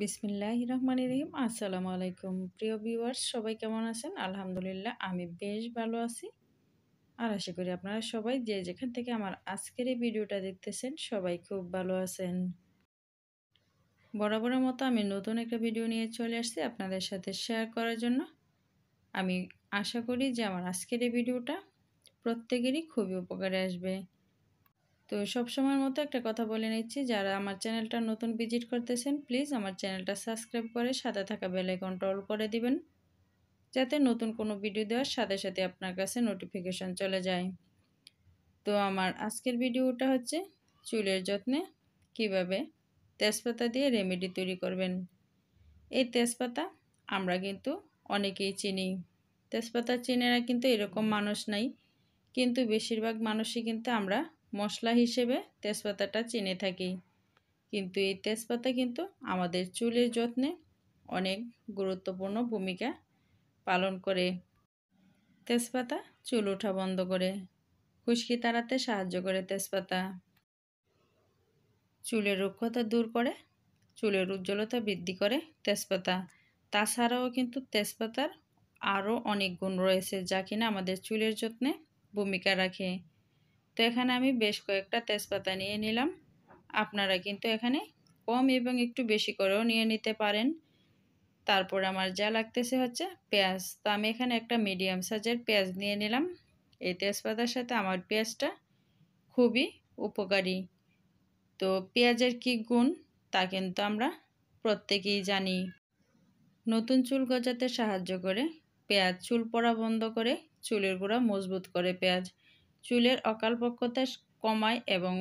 বিসমিল্লাহ রহমান রহিম আসসালামু আলাইকুম প্রিয় ভিউয়ার্স সবাই কেমন আছেন আলহামদুলিল্লাহ আমি বেশ ভালো আছি আর আশা করি আপনারা সবাই যে যেখান থেকে আমার আজকের এই ভিডিওটা দেখতেছেন সবাই খুব ভালো আছেন বরাবরের মতো আমি নতুন একটা ভিডিও নিয়ে চলে আসছি আপনাদের সাথে শেয়ার করার জন্য আমি আশা করি যে আমার আজকের এই ভিডিওটা প্রত্যেকেরই খুবই উপকারে আসবে তো সবসময়ের মতো একটা কথা বলে নিচ্ছি যারা আমার চ্যানেলটা নতুন ভিজিট করতেছেন প্লিজ আমার চ্যানেলটা সাবস্ক্রাইব করে সাদা থাকা বেলাইকনটা অল করে দিবেন যাতে নতুন কোনো ভিডিও দেওয়ার সাথে সাথে আপনার কাছে নোটিফিকেশন চলে যায় তো আমার আজকের ভিডিওটা হচ্ছে চুলের যত্নে কিভাবে তেজপাতা দিয়ে রেমেডি তৈরি করবেন এই তেজপাতা আমরা কিন্তু অনেকেই চিনি তেজপাতা চিনেরা কিন্তু এরকম মানুষ নাই কিন্তু বেশিরভাগ মানুষই কিন্তু আমরা মশলা হিসেবে তেজপাতাটা চিনে থাকি কিন্তু এই তেজপাতা কিন্তু আমাদের চুলের যত্নে অনেক গুরুত্বপূর্ণ ভূমিকা পালন করে তেজপাতা চুল ওঠা বন্ধ করে খুশকি তাড়াতে সাহায্য করে তেজপাতা চুলের রুক্ষতা দূর করে চুলের উজ্জ্বলতা বৃদ্ধি করে তেজপাতা তাছাড়াও কিন্তু তেজপাতার আরও অনেক গুণ রয়েছে যা কিনা আমাদের চুলের যত্নে ভূমিকা রাখে তো এখানে আমি বেশ কয়েকটা তেজপাতা নিয়ে নিলাম আপনারা কিন্তু এখানে কম এবং একটু বেশি করেও নিয়ে নিতে পারেন তারপর আমার যা লাগতেছে হচ্ছে পেঁয়াজ তো আমি এখানে একটা মিডিয়াম সাইজের পেঁয়াজ নিয়ে নিলাম এই তেজপাতার সাথে আমার পেঁয়াজটা খুবই উপকারী তো পেঁয়াজের কি গুণ তা কিন্তু আমরা প্রত্যেকেই জানি নতুন চুল গজাতে সাহায্য করে পেঁয়াজ চুল পড়া বন্ধ করে চুলের গোড়া মজবুত করে পেঁয়াজ চুলের অকালপক্ষতা কমায় এবং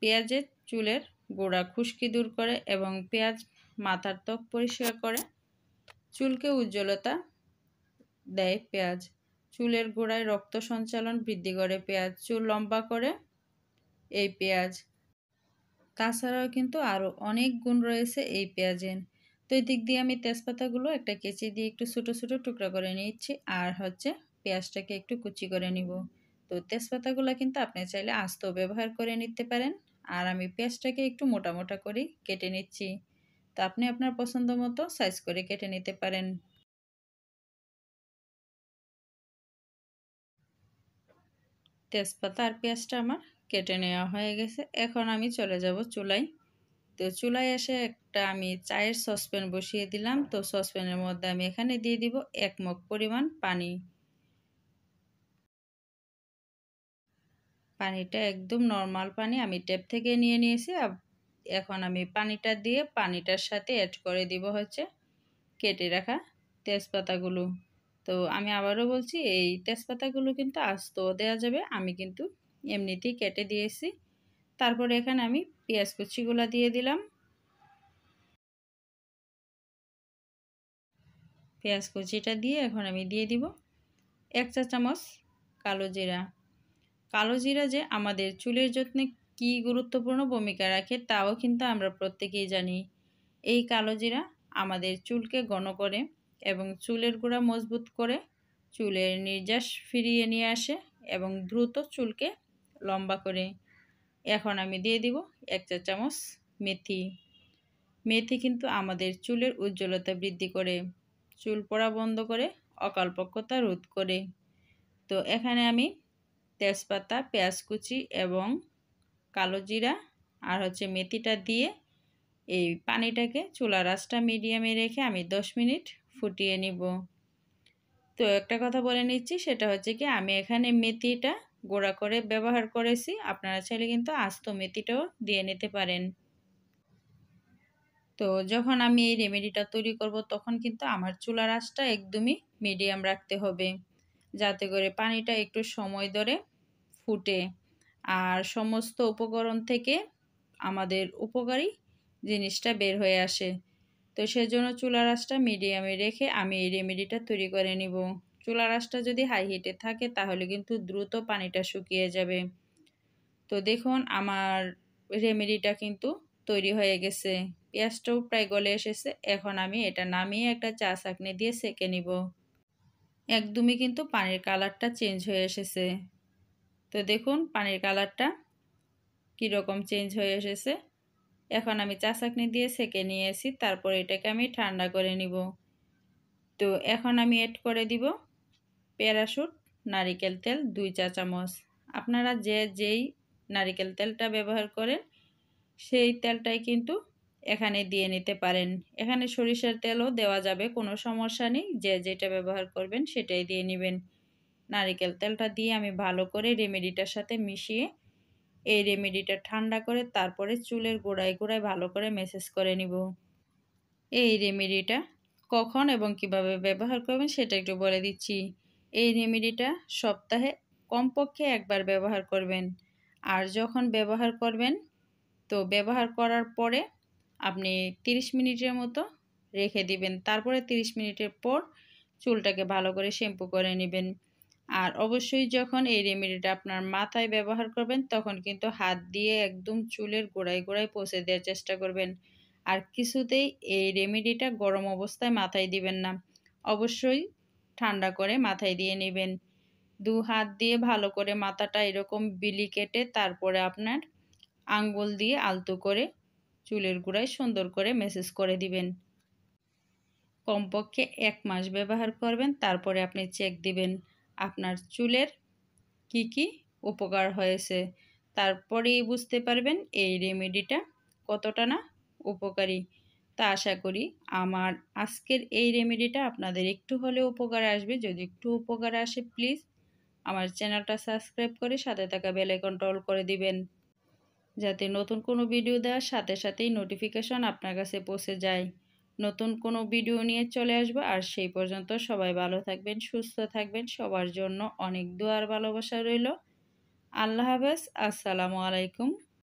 পেঁয়াজের চুলের গোড়া খুশকি দূর করে এবং পেঁয়াজ মাথার ত্বক পরিষ্কার করে চুলকে উজ্জ্বলতা দেয় পেঁয়াজ চুলের গোড়ায় রক্ত সঞ্চালন বৃদ্ধি করে পেঁয়াজ চুল লম্বা করে এই পেঁয়াজ তাছাড়াও কিন্তু আরও অনেক গুণ রয়েছে এই পেঁয়াজের তো এই দিক দিয়ে আমি তেজপাতাগুলো একটা কেচি দিয়ে একটু ছোটো ছোটো টুকরা করে নিচ্ছি আর হচ্ছে পেঁয়াজটাকে একটু কুচি করে নিব তো তেজপাতাগুলো কিন্তু আপনি চাইলে আস্ত ব্যবহার করে নিতে পারেন আর আমি পেঁয়াজটাকে একটু মোটা মোটা করে কেটে নিচ্ছি তো আপনি আপনার পছন্দ মতো সাইজ করে কেটে নিতে পারেন তেজপাতা আর পেঁয়াজটা আমার কেটে নেওয়া হয়ে গেছে এখন আমি চলে যাব চুলায় তো চুলায় এসে একটা আমি চায়ের সসপ্যান বসিয়ে দিলাম তো সসপ্যানের মধ্যে আমি এখানে দিয়ে দিব এক মগ পরিমাণ পানি পানিটা একদম নর্মাল পানি আমি টেপ থেকে নিয়ে নিয়েছি এখন আমি পানিটা দিয়ে পানিটার সাথে অ্যাড করে দিব হচ্ছে কেটে রাখা তেজপাতাগুলো তো আমি আবারও বলছি এই তেজপাতাগুলো কিন্তু আস্ত দেওয়া যাবে আমি কিন্তু এমনিতেই কেটে দিয়েছি তারপরে এখানে আমি পেঁয়াজ কুচিগুলো দিয়ে দিলাম পেঁয়াজ কুচিটা দিয়ে এখন আমি দিয়ে দিব এক চা চামচ কালো জিরা কালো জিরা যে আমাদের চুলের যত্নে কি গুরুত্বপূর্ণ ভূমিকা রাখে তাও কিন্তু আমরা প্রত্যেকেই জানি এই কালো জিরা আমাদের চুলকে গণ করে এবং চুলের গোড়া মজবুত করে চুলের নির্যাস ফিরিয়ে নিয়ে আসে এবং দ্রুত চুলকে লম্বা করে এখন আমি দিয়ে দিব এক চা চামচ মেথি মেথি কিন্তু আমাদের চুলের উজ্জ্বলতা বৃদ্ধি করে চুল পড়া বন্ধ করে অকালপক্ষতা রোধ করে তো এখানে আমি তেজপাতা পেঁয়াজ কুচি এবং কালো জিরা আর হচ্ছে মেথিটা দিয়ে এই পানিটাকে চুলা রাসটা মিডিয়ামে রেখে আমি দশ মিনিট ফুটিয়ে নিব তো একটা কথা বলে নিচ্ছি সেটা হচ্ছে কি আমি এখানে মেথিটা গোড়া করে ব্যবহার করেছি আপনারা চাইলে কিন্তু আস্ত মেথিটাও দিয়ে নিতে পারেন তো যখন আমি এই রেমেডিটা তৈরি করব তখন কিন্তু আমার চুলা রাসটা একদমই মিডিয়াম রাখতে হবে যাতে করে পানিটা একটু সময় ধরে ফুটে আর সমস্ত উপকরণ থেকে আমাদের উপকারী জিনিসটা বের হয়ে আসে তো সেজন্য চুলা রাসটা মিডিয়ামে রেখে আমি এই রেমেডিটা তৈরি করে নিব চুলা রাসটা যদি হাই হিটে থাকে তাহলে কিন্তু দ্রুত পানিটা শুকিয়ে যাবে তো দেখুন আমার রেমেডিটা কিন্তু তৈরি হয়ে গেছে পেঁয়াজটাও প্রায় গলে এসেছে এখন আমি এটা নামিয়ে একটা চা চাকনি দিয়ে সেকে নিব একদমই কিন্তু পানির কালারটা চেঞ্জ হয়ে এসেছে তো দেখুন পানির কালারটা কীরকম চেঞ্জ হয়ে এসেছে এখন আমি চা চাকনি দিয়ে সেকে নিয়েছি তারপর এটাকে আমি ঠান্ডা করে নিব তো এখন আমি এড করে দিব প্যারাশুট নারিকেল তেল দুই চা চামচ আপনারা যে যেই নারিকেল তেলটা ব্যবহার করেন সেই তেলটাই কিন্তু এখানে দিয়ে নিতে পারেন এখানে সরিষার তেলও দেওয়া যাবে কোনো সমস্যা নেই যে যেটা ব্যবহার করবেন সেটাই দিয়ে নেবেন নারিকেল তেলটা দিয়ে আমি ভালো করে রেমেডিটার সাথে মিশিয়ে এই রেমেডিটা ঠান্ডা করে তারপরে চুলের গোড়ায় গোড়ায় ভালো করে মেসেজ করে নিব এই রেমেডিটা কখন এবং কিভাবে ব্যবহার করবেন সেটা একটু বলে দিচ্ছি এই রেমেডিটা সপ্তাহে কমপক্ষে একবার ব্যবহার করবেন আর যখন ব্যবহার করবেন তো ব্যবহার করার পরে আপনি 30 মিনিটের মতো রেখে দিবেন তারপরে 30 মিনিটের পর চুলটাকে ভালো করে শ্যাম্পু করে নেবেন আর অবশ্যই যখন এই রেমেডিটা আপনার মাথায় ব্যবহার করবেন তখন কিন্তু হাত দিয়ে একদম চুলের গোড়ায় গোড়ায় পৌঁছে দেওয়ার চেষ্টা করবেন আর কিছুতেই এই রেমেডিটা গরম অবস্থায় মাথায় দিবেন না অবশ্যই ঠান্ডা করে মাথায় দিয়ে নেবেন দু হাত দিয়ে ভালো করে মাথাটা এরকম বিলি কেটে তারপরে আপনার আঙ্গুল দিয়ে আলতো করে চুলের গোড়ায় সুন্দর করে মেসেজ করে দিবেন কমপক্ষে এক মাস ব্যবহার করবেন তারপরে আপনি চেক দিবেন আপনার চুলের কি কি উপকার হয়েছে তারপরেই বুঝতে পারবেন এই রেমেডিটা কতটা না উপকারী তা আশা করি আমার আজকের এই রেমেডিটা আপনাদের একটু হলে উপকার আসবে যদি একটু উপকার আসে প্লিজ আমার চ্যানেলটা সাবস্ক্রাইব করে সাথে থাকা বেলাইকনটা টল করে দিবেন যাতে নতুন কোনো ভিডিও দেওয়ার সাথে সাথেই নোটিফিকেশন আপনার কাছে পৌঁছে যায় নতুন কোনো ভিডিও নিয়ে চলে আসব আর সেই পর্যন্ত সবাই ভালো থাকবেন সুস্থ থাকবেন সবার জন্য অনেক দোয়ার ভালোবাসা রইল আল্লাহ হাফেজ আসসালামু আলাইকুম